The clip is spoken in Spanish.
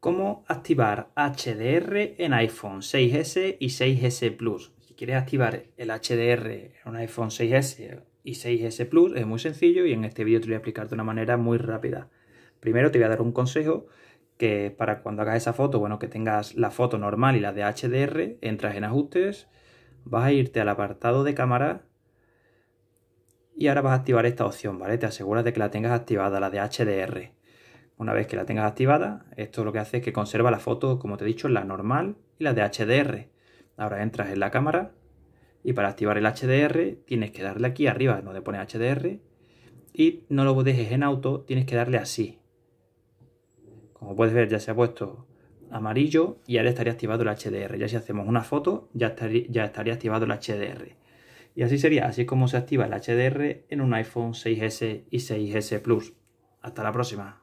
cómo activar HDR en iPhone 6S y 6S Plus. Si quieres activar el HDR en un iPhone 6S y 6S Plus es muy sencillo y en este vídeo te lo voy a explicar de una manera muy rápida. Primero te voy a dar un consejo que para cuando hagas esa foto, bueno, que tengas la foto normal y la de HDR, entras en ajustes, vas a irte al apartado de cámara y ahora vas a activar esta opción, ¿vale? Te aseguras de que la tengas activada, la de HDR. Una vez que la tengas activada, esto lo que hace es que conserva la foto, como te he dicho, la normal y la de HDR. Ahora entras en la cámara y para activar el HDR tienes que darle aquí arriba donde pone HDR y no lo dejes en auto, tienes que darle así. Como puedes ver ya se ha puesto amarillo y ahora estaría activado el HDR. Ya si hacemos una foto ya estaría, ya estaría activado el HDR. Y así sería, así como se activa el HDR en un iPhone 6S y 6S Plus. Hasta la próxima.